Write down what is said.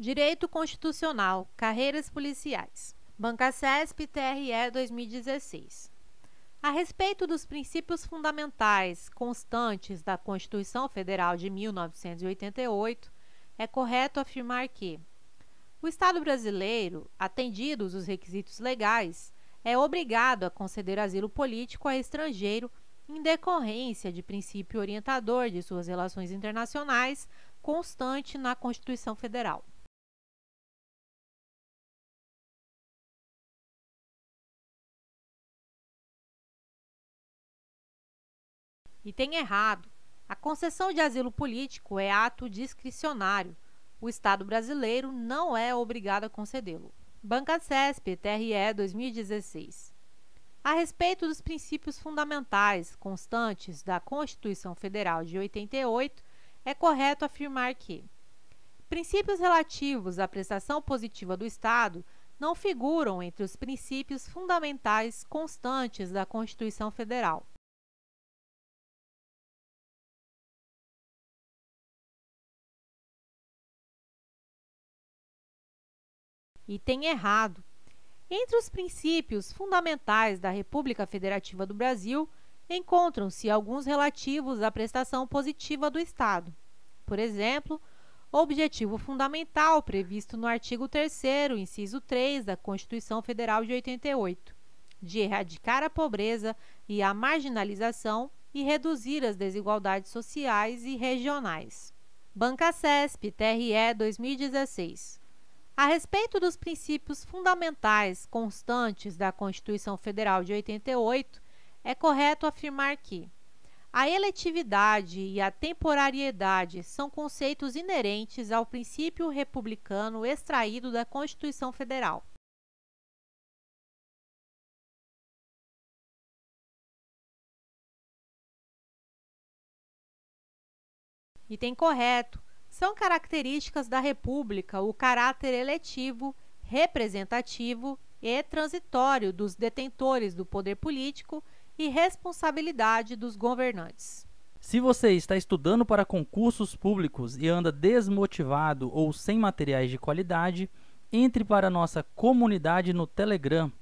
Direito Constitucional, Carreiras Policiais. Banca CESP TRE 2016. A respeito dos princípios fundamentais constantes da Constituição Federal de 1988, é correto afirmar que o Estado brasileiro, atendidos os requisitos legais, é obrigado a conceder asilo político a estrangeiro em decorrência de princípio orientador de suas relações internacionais constante na Constituição Federal. Item errado. A concessão de asilo político é ato discricionário. O Estado brasileiro não é obrigado a concedê-lo. Banca CESP, TRE 2016. A respeito dos princípios fundamentais constantes da Constituição Federal de 88, é correto afirmar que princípios relativos à prestação positiva do Estado não figuram entre os princípios fundamentais constantes da Constituição Federal. e tem errado. Entre os princípios fundamentais da República Federativa do Brasil encontram-se alguns relativos à prestação positiva do Estado. Por exemplo, o objetivo fundamental previsto no artigo 3 inciso 3 da Constituição Federal de 88, de erradicar a pobreza e a marginalização e reduzir as desigualdades sociais e regionais. Banca CESP, TRE 2016. A respeito dos princípios fundamentais constantes da Constituição Federal de 88, é correto afirmar que a eletividade e a temporariedade são conceitos inerentes ao princípio republicano extraído da Constituição Federal. Item correto. São características da República o caráter eletivo, representativo e transitório dos detentores do poder político e responsabilidade dos governantes. Se você está estudando para concursos públicos e anda desmotivado ou sem materiais de qualidade, entre para a nossa comunidade no Telegram